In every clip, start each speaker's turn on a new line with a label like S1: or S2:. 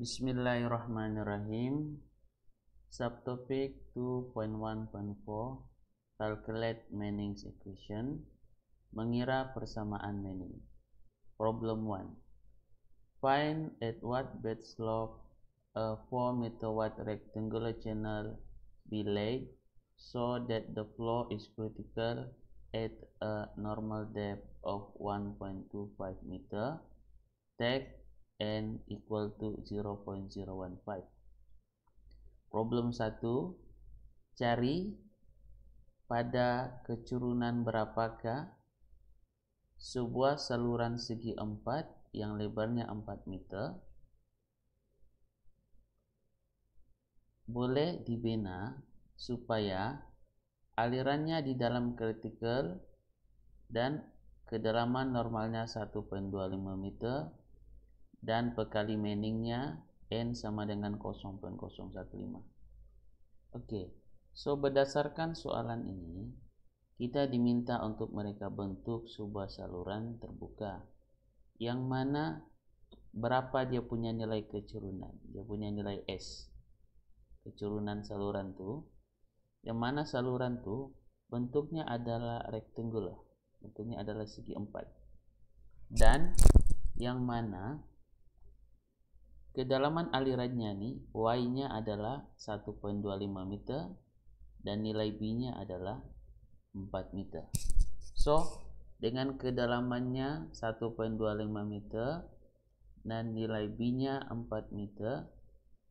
S1: Bismillahirrahmanirrahim. Subtopic 2.1.4 Calculate Meanings Equation Mengira persamaan Meaning Problem 1 Find at what bed slope a 4 meter wide rectangular channel be laid so that the flow is critical at a normal depth of 1.25 meter. Take n equal to 0.015 problem 1 cari pada kecurunan berapakah sebuah saluran segi 4 yang lebarnya 4 meter boleh dibina supaya alirannya di dalam kritikal dan kedalaman normalnya 1.25 meter dan pekali meningnya n sama dengan 0.015 oke okay. so berdasarkan soalan ini kita diminta untuk mereka bentuk sebuah saluran terbuka yang mana berapa dia punya nilai kecurunan dia punya nilai S kecurunan saluran tuh yang mana saluran tuh bentuknya adalah rectangular bentuknya adalah segi empat dan yang mana Kedalaman alirannya nih, Y-nya adalah 1.25 meter dan nilai B-nya adalah 4 meter. So, dengan kedalamannya 1.25 meter dan nilai B-nya 4 meter,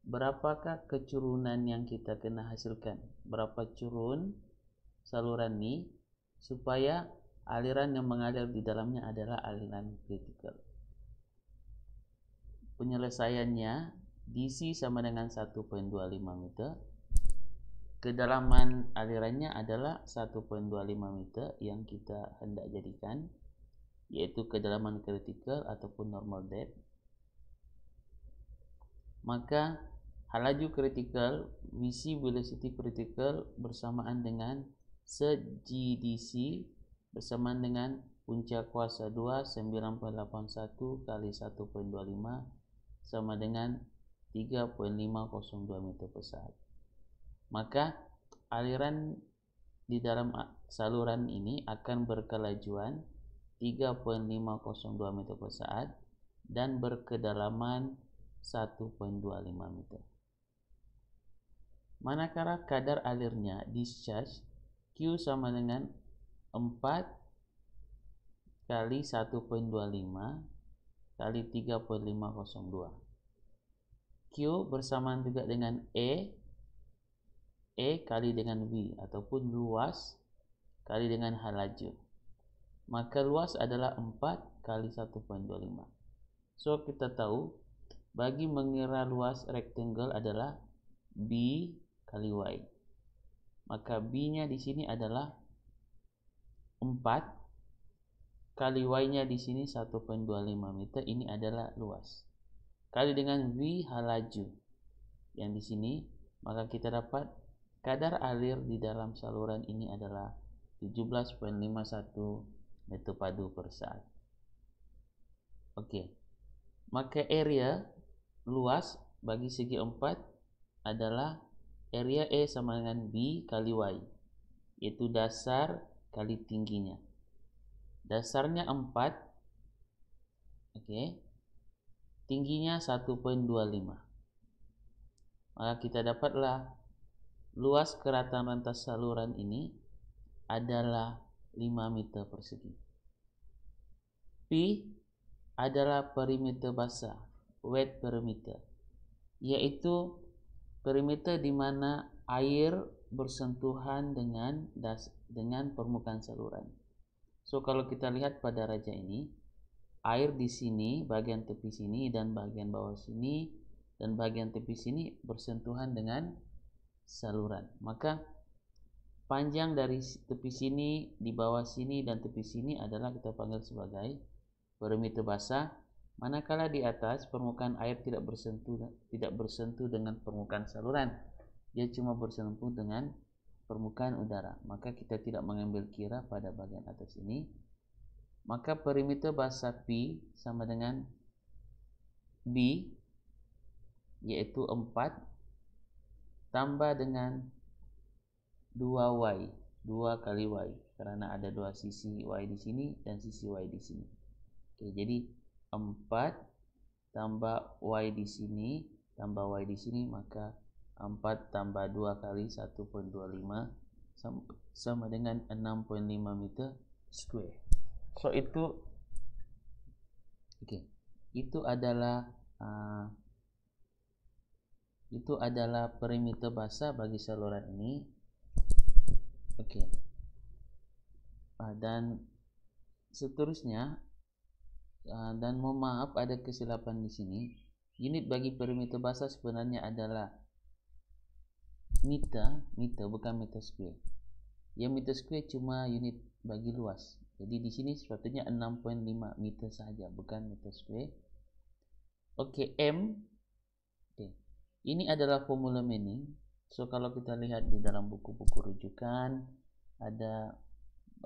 S1: berapakah kecurunan yang kita kena hasilkan? Berapa curun saluran ini supaya aliran yang mengalir di dalamnya adalah aliran kritikal penyelesaiannya DC sama dengan 1.25 meter kedalaman alirannya adalah 1.25 meter yang kita hendak jadikan yaitu kedalaman kritikal ataupun normal depth maka halaju kritikal VC velocity kritikal bersamaan dengan se-GDC bersamaan dengan puncak kuasa 2 981 kali 1.25 sama dengan 3.502 meter per saat. Maka aliran di dalam saluran ini akan berkelajuan 3.502 meter per saat dan berkedalaman 1.25 meter. Manakala kadar alirnya discharge Q sama dengan 4 kali 1.25 kali 3.502. Q bersamaan juga dengan E, E kali dengan V ataupun luas kali dengan halaju. Maka luas adalah 4 kali 1.25. So, kita tahu bagi mengira luas rectangle adalah B kali Y. Maka B-nya di sini adalah 4 Kali Y-nya di sini 1.25 meter, ini adalah luas. Kali dengan v halaju yang di sini, maka kita dapat kadar alir di dalam saluran ini adalah 17.51 meter padu per saat. Oke, maka area luas bagi segi 4 adalah area E sama dengan B kali Y, yaitu dasar kali tingginya dasarnya 4 oke okay. tingginya 1.25 maka kita dapatlah luas keratan rantas saluran ini adalah 5 meter persegi P adalah perimeter basah wet perimeter yaitu perimeter di mana air bersentuhan dengan das, dengan permukaan saluran So kalau kita lihat pada raja ini, air di sini, bagian tepi sini dan bagian bawah sini dan bagian tepi sini bersentuhan dengan saluran. Maka panjang dari tepi sini, di bawah sini dan tepi sini adalah kita panggil sebagai perimeter basah. Manakala di atas permukaan air tidak bersentuh tidak bersentuh dengan permukaan saluran. Dia cuma bersentuh dengan permukaan udara, maka kita tidak mengambil kira pada bagian atas ini. Maka perimeter bahasa P sama dengan B yaitu 4 tambah dengan 2y, 2 kali y karena ada dua sisi y di sini dan sisi y di sini. Oke, jadi 4 tambah y di sini tambah y di sini maka 4 tambah 2 kali 1.25 sama, sama dengan 6.5 meter square so itu oke itu adalah uh, itu adalah perimeter basah bagi saluran ini oke uh, ah, dan seterusnya uh, dan mohon maaf ada kesilapan di sini unit bagi perimeter basah sebenarnya adalah meter meter bukan meter square yang meter square cuma unit bagi luas jadi di sini sepatutnya 6.5 meter sahaja bukan meter square Okey, M okay. ini adalah formula Manning so kalau kita lihat di dalam buku-buku rujukan ada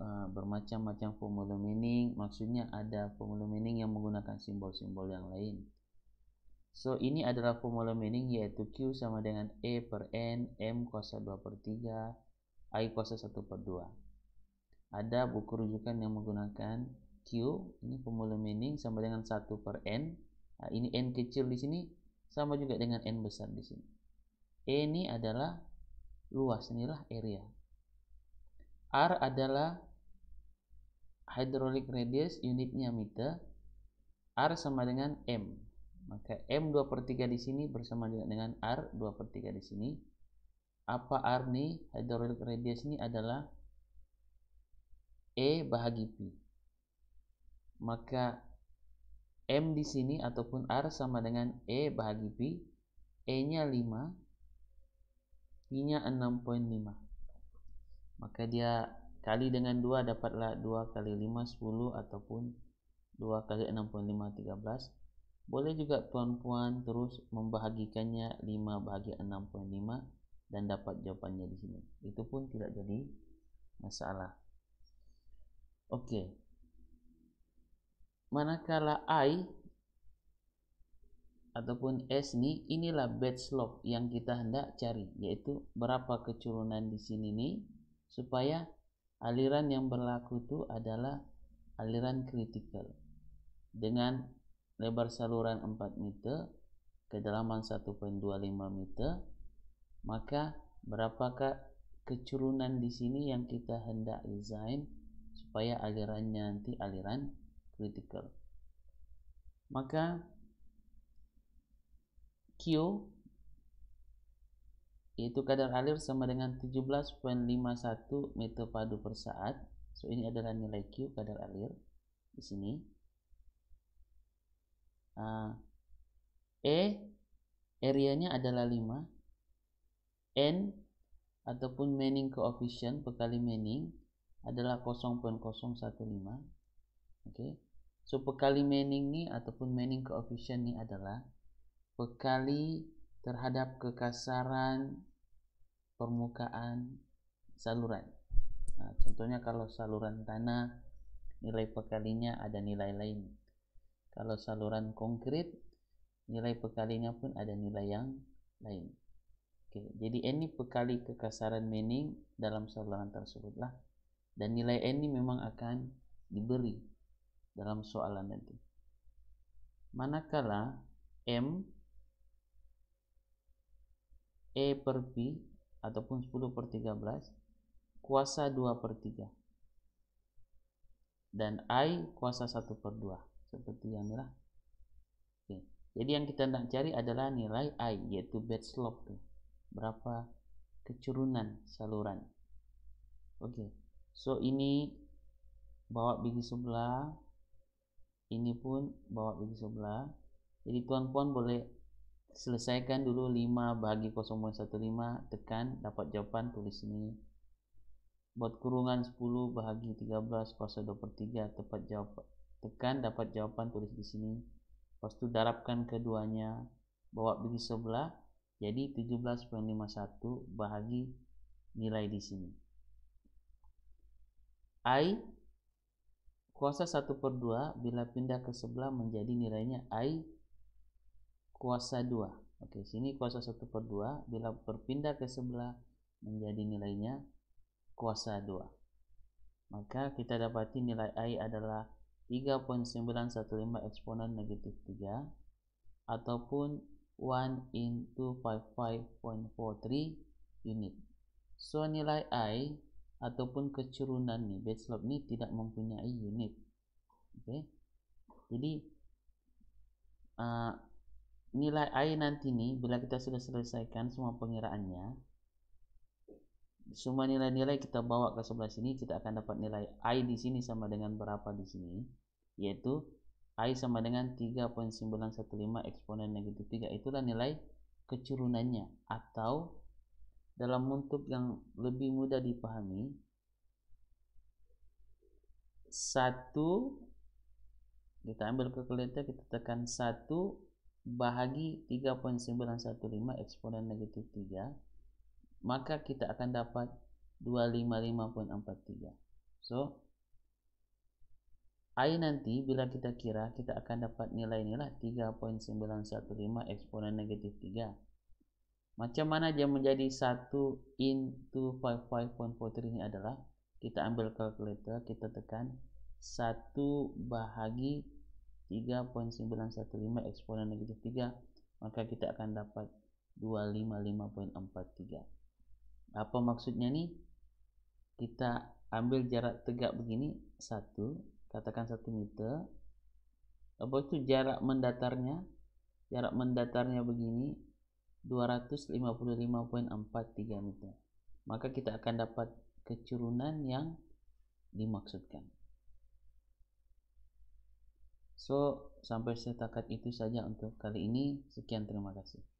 S1: uh, bermacam-macam formula Manning maksudnya ada formula Manning yang menggunakan simbol-simbol yang lain So, ini adalah formula meaning yaitu Q sama dengan E per N, M kuasa 2 per 3, I kuasa 1 per 2. Ada buku rujukan yang menggunakan Q, ini formula meaning sama dengan 1 per N. Nah, ini N kecil di sini, sama juga dengan N besar di sini. E ini adalah luas, inilah area. R adalah hydraulic radius, unitnya meter. R sama dengan M. Maka M 2 per 3 di sini bersama dengan R 2 per 3 di sini. Apa R nih? Hydraulic radius ini adalah E bahagi P Maka M di sini ataupun R sama dengan E bahagi P E-nya 5, P nya 6.5. Maka dia kali dengan 2 dapatlah 2 kali 5, 10 ataupun 2 kali 6.5, 13. Boleh juga tuan-puan terus membahagikannya 5 bahagi 6.5 dan dapat jawabannya di sini. Itu pun tidak jadi masalah. Oke. Manakala I ataupun S ini inilah bed slope yang kita hendak cari yaitu berapa kecurunan di sini nih supaya aliran yang berlaku itu adalah aliran kritikal dengan lebar saluran 4 meter, kedalaman 1.25 meter, maka berapakah kecurunan di sini yang kita hendak desain supaya alirannya nanti aliran kritikal. Maka Q yaitu kadar alir sama dengan 17.51 meter padu per saat. So ini adalah nilai Q kadar alir di sini uh, E areanya adalah 5 N ataupun meaning coefficient pekali meaning adalah 0.015 oke okay. so pekali meaning ini ataupun meaning coefficient ini adalah pekali terhadap kekasaran permukaan saluran nah, contohnya kalau saluran tanah nilai pekalinya ada nilai lain kalau saluran konkret, nilai pekalinya pun ada nilai yang lain. Oke, jadi n ini pekali kekasaran mening dalam saluran tersebut lah. Dan nilai n ini memang akan diberi dalam soalan nanti. Manakala m e per P ataupun 10 per 13 kuasa 2 per 3 dan i kuasa 1 per 2 seperti yang merah oke jadi yang kita nak cari adalah nilai I yaitu bed slope tuh. berapa kecurunan saluran oke so ini bawa bagi sebelah ini pun bawa bagi sebelah jadi tuan-puan boleh selesaikan dulu 5 bagi 0,15 tekan dapat jawapan tulis ini buat kurungan 10 bahagi 13 kuasa 2 per 3 tepat jawab tekan dapat jawaban tulis di sini lepas itu darabkan keduanya bawa bagi sebelah jadi 17.51 bahagi nilai di sini I kuasa 1 per 2 bila pindah ke sebelah menjadi nilainya I kuasa 2 oke sini kuasa 1 per 2 bila berpindah ke sebelah menjadi nilainya kuasa 2 maka kita dapati nilai I adalah 3.915 eksponen negatif 3 ataupun 1 in 255.43 unit. So nilai I ataupun kecurunan ni base slope ni tidak mempunyai unit. Okey. Jadi uh, nilai I nanti ni bila kita sudah selesaikan semua pengiraannya semua nilai-nilai kita bawa ke sebelah sini kita akan dapat nilai I di sini sama dengan berapa di sini yaitu I sama dengan 3.915 eksponen negatif 3 itulah nilai kecurunannya atau dalam bentuk yang lebih mudah dipahami 1 kita ambil kalkulator kita tekan 1 bahagi 3.915 eksponen negatif 3 maka kita akan dapat 255.43 so I nanti bila kita kira kita akan dapat nilai inilah 3.915 eksponen negatif 3 macam mana dia menjadi 1 into 55.43 ini adalah kita ambil kalkulator kita tekan 1 bahagi 3.915 eksponen negatif 3 maka kita akan dapat 255.43 apa maksudnya nih kita ambil jarak tegak begini 1 katakan satu meter apa itu jarak mendatarnya jarak mendatarnya begini 255.43 meter maka kita akan dapat kecurunan yang dimaksudkan so sampai setakat itu saja untuk kali ini sekian terima kasih